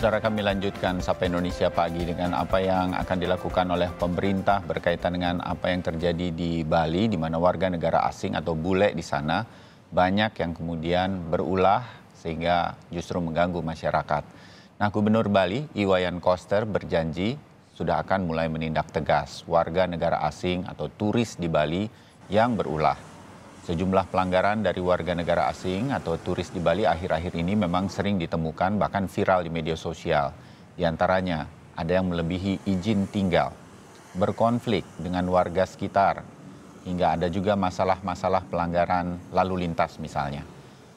Saudara kami lanjutkan sampai Indonesia pagi dengan apa yang akan dilakukan oleh pemerintah berkaitan dengan apa yang terjadi di Bali di mana warga negara asing atau bule di sana banyak yang kemudian berulah sehingga justru mengganggu masyarakat. Nah, Gubernur Bali Iwayan Koster berjanji sudah akan mulai menindak tegas warga negara asing atau turis di Bali yang berulah. Sejumlah pelanggaran dari warga negara asing atau turis di Bali akhir-akhir ini memang sering ditemukan bahkan viral di media sosial. Di antaranya ada yang melebihi izin tinggal, berkonflik dengan warga sekitar, hingga ada juga masalah-masalah pelanggaran lalu lintas misalnya.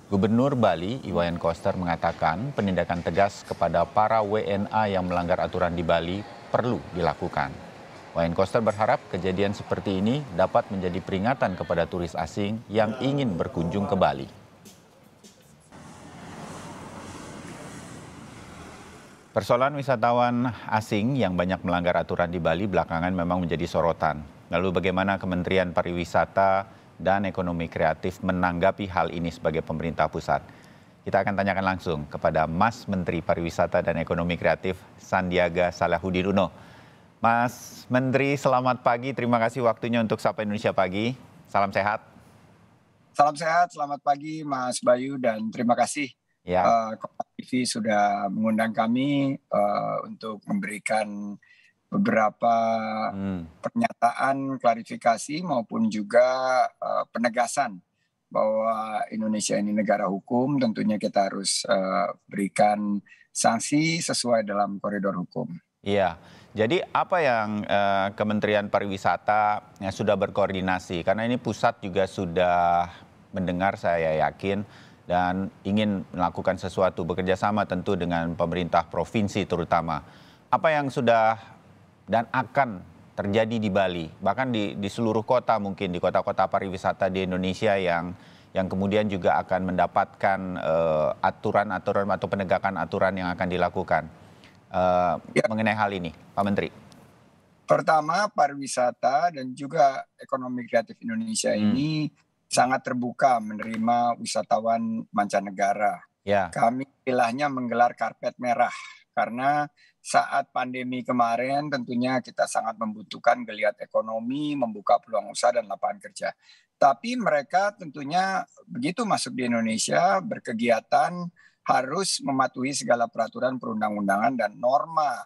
Gubernur Bali Iwayan Koster mengatakan penindakan tegas kepada para WNA yang melanggar aturan di Bali perlu dilakukan. Wayne Koster berharap kejadian seperti ini dapat menjadi peringatan kepada turis asing yang ingin berkunjung ke Bali. Persoalan wisatawan asing yang banyak melanggar aturan di Bali belakangan memang menjadi sorotan. Lalu bagaimana Kementerian Pariwisata dan Ekonomi Kreatif menanggapi hal ini sebagai pemerintah pusat? Kita akan tanyakan langsung kepada Mas Menteri Pariwisata dan Ekonomi Kreatif Sandiaga Salahuddin Uno. Mas Menteri, selamat pagi. Terima kasih waktunya untuk Sapa Indonesia Pagi. Salam sehat. Salam sehat, selamat pagi Mas Bayu dan terima kasih ya. uh, Kompas TV sudah mengundang kami uh, untuk memberikan beberapa hmm. pernyataan klarifikasi maupun juga uh, penegasan bahwa Indonesia ini negara hukum, tentunya kita harus uh, berikan sanksi sesuai dalam koridor hukum. Iya. Jadi apa yang eh, Kementerian Pariwisata yang eh, sudah berkoordinasi karena ini pusat juga sudah mendengar saya yakin dan ingin melakukan sesuatu bekerja sama tentu dengan pemerintah provinsi terutama. Apa yang sudah dan akan terjadi di Bali, bahkan di di seluruh kota mungkin di kota-kota pariwisata di Indonesia yang yang kemudian juga akan mendapatkan eh, aturan-aturan atau penegakan aturan yang akan dilakukan uh, ya. mengenai hal ini, Pak Menteri? Pertama, pariwisata dan juga ekonomi kreatif Indonesia hmm. ini sangat terbuka menerima wisatawan mancanegara. Ya. Kami istilahnya menggelar karpet merah karena saat pandemi kemarin tentunya kita sangat membutuhkan geliat ekonomi, membuka peluang usaha dan lapangan kerja. Tapi mereka tentunya begitu masuk di Indonesia berkegiatan harus mematuhi segala peraturan perundang-undangan dan norma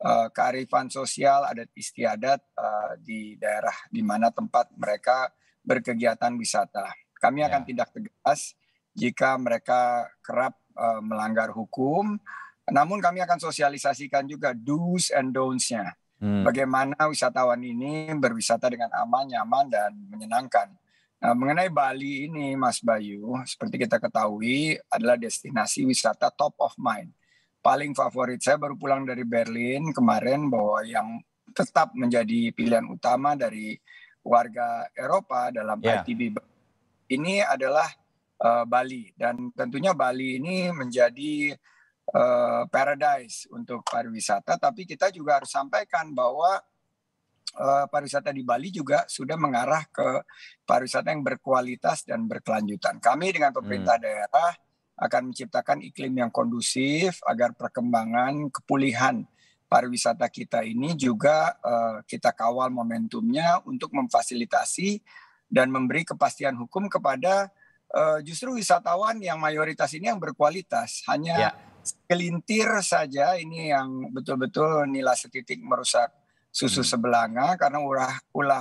uh, kearifan sosial adat istiadat uh, di daerah di mana tempat mereka berkegiatan wisata. Kami ya. akan tindak tegas jika mereka kerap uh, melanggar hukum. Namun kami akan sosialisasikan juga do's and don'ts-nya. Hmm. Bagaimana wisatawan ini berwisata dengan aman, nyaman, dan menyenangkan. Nah, mengenai Bali ini, Mas Bayu, seperti kita ketahui adalah destinasi wisata top of mind. Paling favorit saya baru pulang dari Berlin kemarin bahwa yang tetap menjadi pilihan utama dari warga Eropa dalam yeah. ITB ini adalah uh, Bali dan tentunya Bali ini menjadi uh, paradise untuk pariwisata tapi kita juga harus sampaikan bahwa Eh, pariwisata di Bali juga sudah mengarah ke pariwisata yang berkualitas dan berkelanjutan. Kami dengan hmm. pemerintah hmm. daerah akan menciptakan iklim yang kondusif agar perkembangan kepulihan pariwisata kita ini juga uh, kita kawal momentumnya untuk memfasilitasi dan memberi kepastian hukum kepada uh, justru wisatawan yang mayoritas ini yang berkualitas hanya ya. kelintir saja ini yang betul-betul nilai setitik merusak susu hmm. sebelanga karena ulah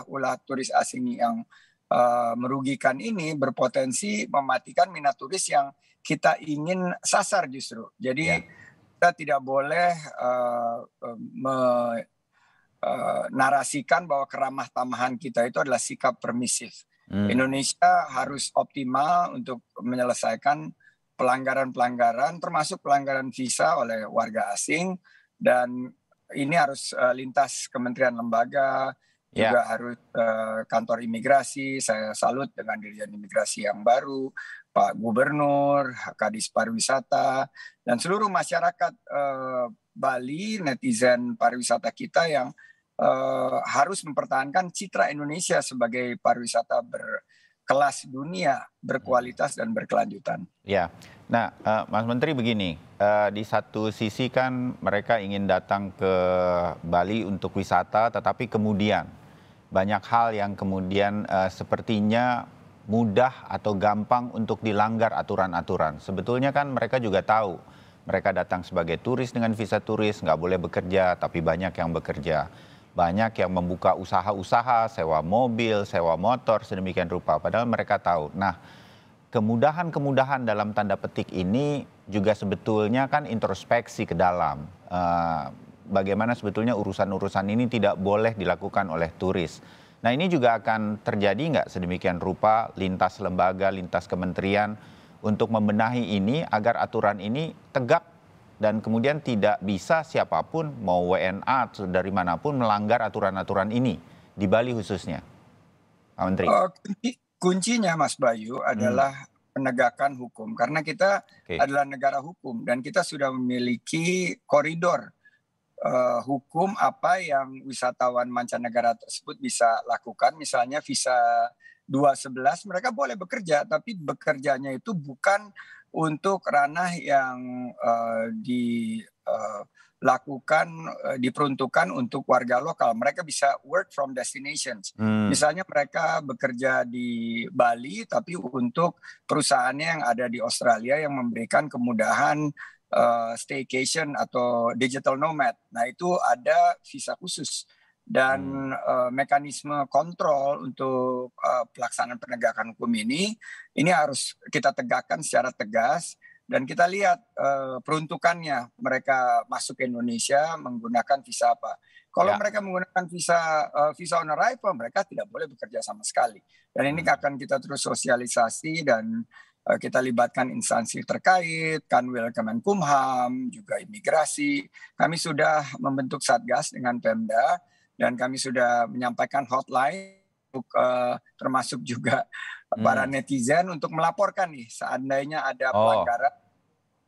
ulah turis asing yang uh, merugikan ini berpotensi mematikan minat turis yang kita ingin sasar justru. Jadi yeah. kita tidak boleh uh, me, narasikan bahwa keramah tamahan kita itu adalah sikap permisif. Hmm. Indonesia harus optimal untuk menyelesaikan pelanggaran-pelanggaran termasuk pelanggaran visa oleh warga asing dan ini harus uh, lintas kementerian lembaga yeah. juga harus uh, kantor imigrasi. Saya salut dengan dirjen imigrasi yang baru, Pak Gubernur, Kadis Pariwisata, dan seluruh masyarakat uh, Bali, netizen pariwisata kita yang uh, harus mempertahankan citra Indonesia sebagai pariwisata ber kelas dunia berkualitas dan berkelanjutan. Ya, nah uh, Mas Menteri begini, uh, di satu sisi kan mereka ingin datang ke Bali untuk wisata, tetapi kemudian banyak hal yang kemudian uh, sepertinya mudah atau gampang untuk dilanggar aturan-aturan. Sebetulnya kan mereka juga tahu mereka datang sebagai turis dengan visa turis, nggak boleh bekerja, tapi banyak yang bekerja banyak yang membuka usaha-usaha, sewa mobil, sewa motor, sedemikian rupa. Padahal mereka tahu. Nah, kemudahan-kemudahan dalam tanda petik ini juga sebetulnya kan introspeksi ke dalam. Uh, bagaimana sebetulnya urusan-urusan ini tidak boleh dilakukan oleh turis. Nah ini juga akan terjadi nggak sedemikian rupa lintas lembaga, lintas kementerian untuk membenahi ini agar aturan ini tegak dan kemudian tidak bisa siapapun mau WNA dari manapun melanggar aturan-aturan ini di Bali khususnya. Pak Menteri. Uh, kuncinya Mas Bayu hmm. adalah hmm. penegakan hukum karena kita okay. adalah negara hukum dan kita sudah memiliki koridor uh, hukum apa yang wisatawan mancanegara tersebut bisa lakukan misalnya visa 211 mereka boleh bekerja tapi bekerjanya itu bukan untuk ranah yang uh, eh, dilakukan eh, uh, eh, diperuntukkan untuk warga lokal. Mereka bisa work from destinations. Hmm. Misalnya mereka bekerja di Bali tapi untuk perusahaannya yang ada di Australia yang memberikan kemudahan uh, staycation atau digital nomad. Nah, itu ada visa khusus dan uh, mekanisme kontrol untuk uh, pelaksanaan penegakan hukum ini ini harus kita tegakkan secara tegas dan kita lihat uh, peruntukannya mereka masuk ke Indonesia menggunakan visa apa. Kalau ya. mereka menggunakan visa uh, visa on arrival mereka tidak boleh bekerja sama sekali. Dan ini hmm. akan kita terus sosialisasi dan kita libatkan instansi terkait, Kanwil Kemenkumham, juga imigrasi. Kami sudah membentuk satgas dengan Pemda dan kami sudah menyampaikan hotline untuk uh, termasuk juga hmm. para netizen untuk melaporkan nih seandainya ada oh. pelanggaran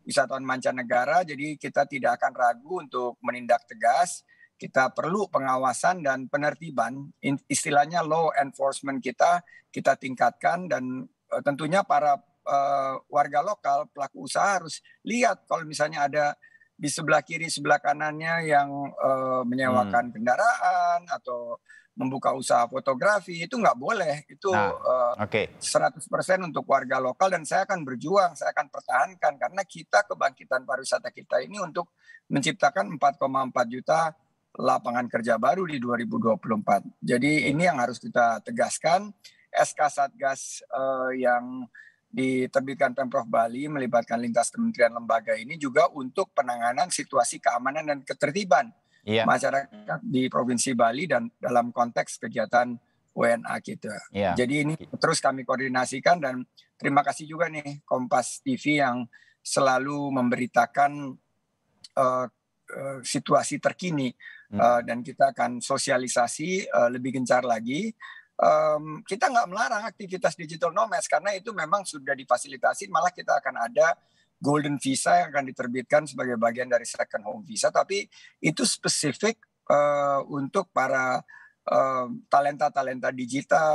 wisatawan mancanegara jadi kita tidak akan ragu untuk menindak tegas kita perlu pengawasan dan penertiban istilahnya law enforcement kita kita tingkatkan dan uh, tentunya para uh, warga lokal pelaku usaha harus lihat kalau misalnya ada di sebelah kiri sebelah kanannya yang uh, menyewakan hmm. kendaraan atau membuka usaha fotografi itu nggak boleh itu nah, uh, okay. 100% untuk warga lokal dan saya akan berjuang saya akan pertahankan karena kita kebangkitan pariwisata kita ini untuk menciptakan 4,4 juta lapangan kerja baru di 2024 jadi ini yang harus kita tegaskan SK Satgas uh, yang diterbitkan Pemprov Bali melibatkan lintas kementerian lembaga ini juga untuk penanganan situasi keamanan dan ketertiban yeah. masyarakat di Provinsi Bali dan dalam konteks kegiatan WNA kita. Yeah. Jadi ini terus kami koordinasikan dan terima kasih juga nih Kompas TV yang selalu memberitakan uh, uh, situasi terkini hmm. Eh, dan kita akan sosialisasi uh, lebih gencar lagi um, kita nggak melarang aktivitas digital nomads karena itu memang sudah difasilitasi malah kita akan ada golden visa yang akan diterbitkan sebagai bagian dari second home visa tapi itu spesifik uh, untuk para talenta-talenta uh, digital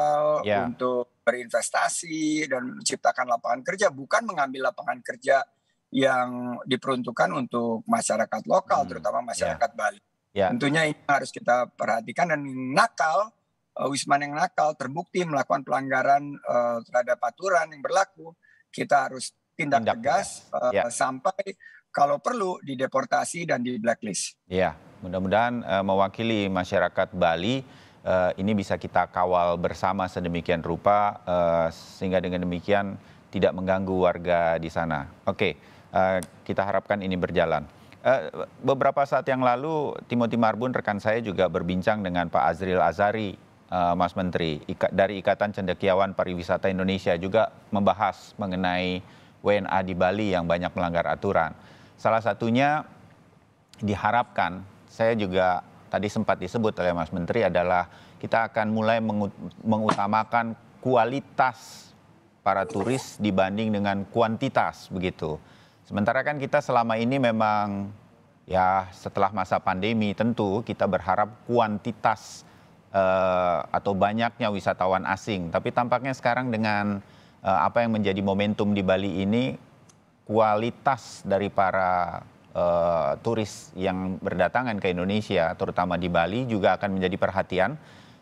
yeah. untuk berinvestasi dan menciptakan lapangan kerja bukan mengambil lapangan kerja yang diperuntukkan untuk masyarakat lokal hmm. terutama ya. masyarakat yeah. Bali. Yeah. Tentunya ini harus kita perhatikan dan nakal Eh, wisman yang nakal terbukti melakukan pelanggaran uh, terhadap aturan yang berlaku, kita harus tindak, tindak tegas Uh, ya. sampai kalau perlu dideportasi dan di blacklist. Ya, mudah-mudahan uh, mewakili masyarakat Bali uh, ini bisa kita kawal bersama sedemikian rupa uh, sehingga dengan demikian tidak mengganggu warga di sana. Oke, okay, uh, kita harapkan ini berjalan. Uh, beberapa saat yang lalu Timothy Marbun rekan saya juga berbincang dengan Pak Azril Azari uh, Mas Menteri Ika, dari Ikatan Cendekiawan Pariwisata Indonesia juga membahas mengenai WNA di Bali yang banyak melanggar aturan. Salah satunya diharapkan, saya juga tadi sempat disebut oleh Mas Menteri adalah kita akan mulai mengutamakan kualitas para turis dibanding dengan kuantitas begitu. Sementara kan kita selama ini memang ya setelah masa pandemi tentu kita berharap kuantitas uh, atau banyaknya wisatawan asing. Tapi tampaknya sekarang dengan uh, apa yang menjadi momentum di Bali ini, kualitas dari para uh, turis yang berdatangan ke Indonesia, terutama di Bali, juga akan menjadi perhatian.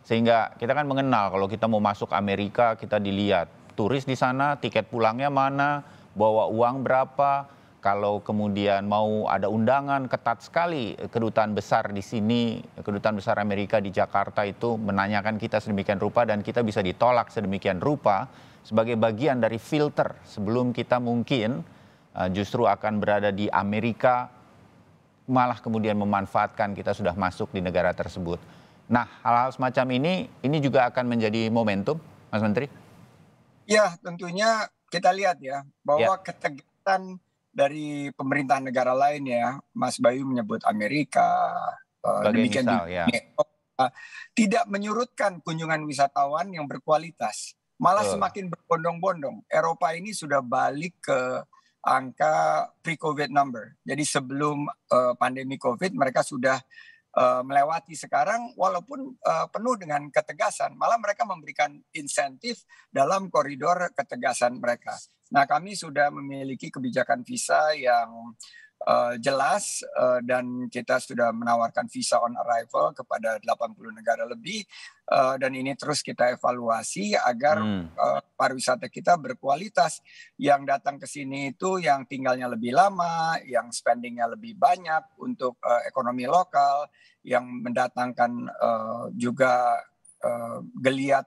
Sehingga kita kan mengenal kalau kita mau masuk Amerika, kita dilihat turis di sana, tiket pulangnya mana, bawa uang berapa, kalau kemudian mau ada undangan ketat sekali kedutaan besar di sini, kedutaan besar Amerika di Jakarta itu menanyakan kita sedemikian rupa dan kita bisa ditolak sedemikian rupa sebagai bagian dari filter sebelum kita mungkin eh, justru akan berada di Amerika malah kemudian memanfaatkan kita sudah masuk di negara tersebut. Nah, hal-hal semacam ini ini juga akan menjadi momentum, Mas Menteri. Ya, tentunya kita lihat ya bahwa ya. ketegasan dari pemerintah negara lain ya, Mas Bayu menyebut Amerika, eh, Bagi demikian misal, di, ya. ya. tidak menyurutkan kunjungan wisatawan yang berkualitas, malah Betul. semakin berbondong-bondong. Eropa ini sudah balik ke angka pre-COVID number. Jadi sebelum uh, pandemi COVID mereka sudah uh, melewati sekarang walaupun uh, penuh dengan ketegasan, malah mereka memberikan insentif dalam koridor ketegasan mereka. Nah, kami sudah memiliki kebijakan visa yang Uh, jelas uh, dan kita sudah menawarkan visa on arrival kepada 80 negara lebih uh, dan ini terus kita evaluasi agar hmm. uh, pariwisata kita berkualitas yang datang ke sini itu yang tinggalnya lebih lama, yang spendingnya lebih banyak untuk uh, ekonomi lokal, yang mendatangkan uh, juga uh, geliat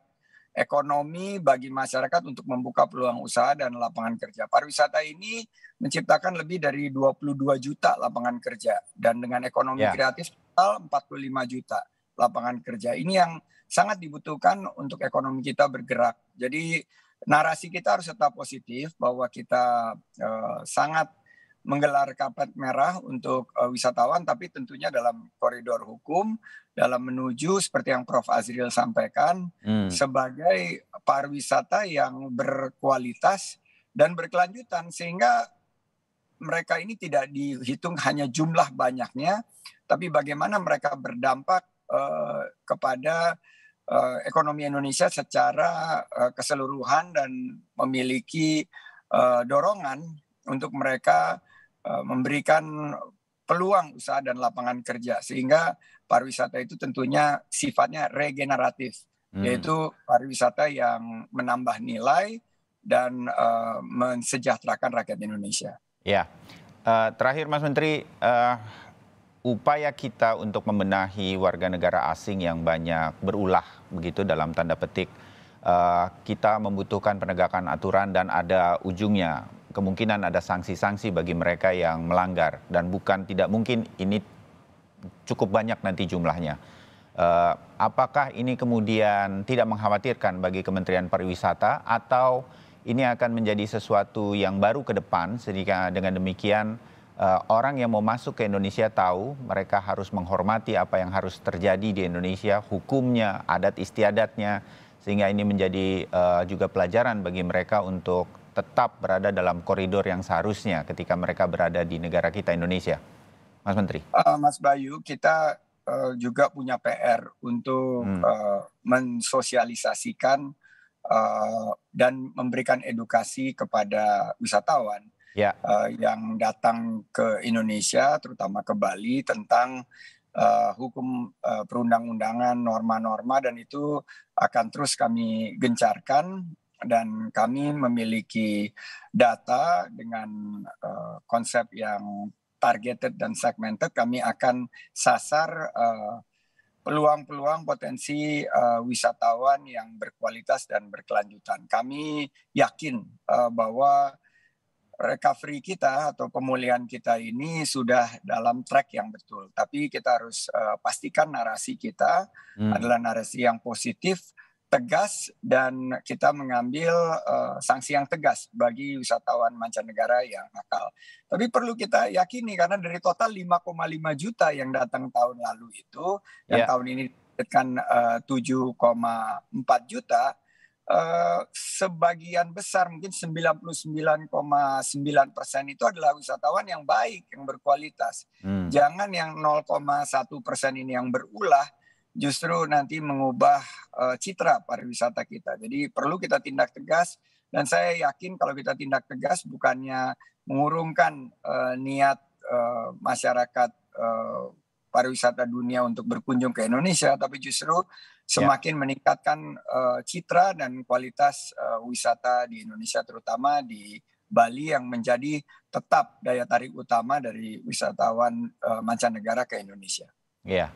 ekonomi bagi masyarakat untuk membuka peluang usaha dan lapangan kerja. Pariwisata ini menciptakan lebih dari 22 juta lapangan kerja dan dengan ekonomi yeah. kreatif total 45 juta lapangan kerja. Ini yang sangat dibutuhkan untuk ekonomi kita bergerak. Jadi narasi kita harus tetap positif bahwa kita uh, sangat menggelar kapet merah untuk uh, wisatawan, tapi tentunya dalam koridor hukum, dalam menuju seperti yang Prof. Azril sampaikan, hmm. sebagai pariwisata yang berkualitas dan berkelanjutan, sehingga mereka ini tidak dihitung hanya jumlah banyaknya, tapi bagaimana mereka berdampak uh, kepada uh, ekonomi Indonesia secara uh, keseluruhan dan memiliki uh, dorongan untuk mereka Eh, memberikan peluang usaha dan lapangan kerja sehingga pariwisata itu tentunya sifatnya regeneratif hmm. yaitu pariwisata yang menambah nilai dan uh, mensejahterakan rakyat Indonesia. Ya, uh, terakhir Mas Menteri, uh, upaya kita untuk membenahi warga negara asing yang banyak berulah begitu dalam tanda petik, uh, kita membutuhkan penegakan aturan dan ada ujungnya kemungkinan ada sanksi-sanksi bagi mereka yang melanggar dan bukan tidak mungkin ini cukup banyak nanti jumlahnya. Eh, apakah ini kemudian tidak mengkhawatirkan bagi Kementerian Pariwisata atau ini akan menjadi sesuatu yang baru ke depan sehingga dengan demikian eh, orang yang mau masuk ke Indonesia tahu mereka harus menghormati apa yang harus terjadi di Indonesia, hukumnya, adat istiadatnya sehingga ini menjadi eh, juga pelajaran bagi mereka untuk tetap berada dalam koridor yang seharusnya ketika mereka berada di negara kita Indonesia? Mas Menteri. Uh, Mas Bayu, kita uh, juga punya PR untuk hmm. uh, mensosialisasikan uh, dan memberikan edukasi kepada wisatawan ya. uh, yang datang ke Indonesia, terutama ke Bali, tentang uh, hukum uh, perundang-undangan, norma-norma, dan itu akan terus kami gencarkan dan kami memiliki data dengan uh, konsep yang targeted dan segmented kami akan sasar eh, peluang-peluang uh, potensi uh, wisatawan yang berkualitas dan berkelanjutan. Kami yakin uh, bahwa recovery kita atau pemulihan kita ini sudah dalam track yang betul. Tapi kita harus uh, pastikan narasi kita hmm. adalah narasi yang positif tegas dan kita mengambil uh, sanksi yang tegas bagi wisatawan mancanegara yang nakal. Tapi perlu kita yakini karena dari total 5,5 juta yang datang tahun lalu itu, yeah. yang ya. tahun ini kan uh, 7,4 juta, uh, sebagian besar mungkin 99,9 persen itu adalah wisatawan yang baik, yang berkualitas. Hmm. Jangan yang 0,1 persen ini yang berulah justru nanti mengubah uh, citra pariwisata kita. Jadi perlu kita tindak tegas dan saya yakin kalau kita tindak tegas bukannya mengurungkan uh, niat uh, masyarakat uh, pariwisata dunia untuk berkunjung ke Indonesia, tapi justru ya. semakin ya. meningkatkan uh, citra dan kualitas uh, wisata di Indonesia, terutama di Bali yang menjadi tetap daya tarik utama dari wisatawan uh, mancanegara ke Indonesia. Iya,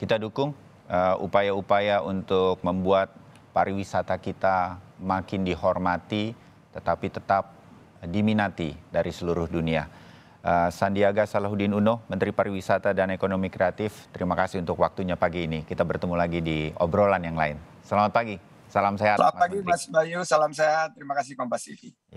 kita dukung Eh, upaya-upaya untuk membuat pariwisata kita makin dihormati, tetapi tetap diminati dari seluruh dunia. Eh, Sandiaga Salahuddin Uno, Menteri Pariwisata dan Ekonomi Kreatif, terima kasih untuk waktunya pagi ini. Kita bertemu lagi di obrolan yang lain. Selamat pagi, salam sehat. Selamat pagi Mas Bayu, salam sehat. Terima kasih Kompas TV.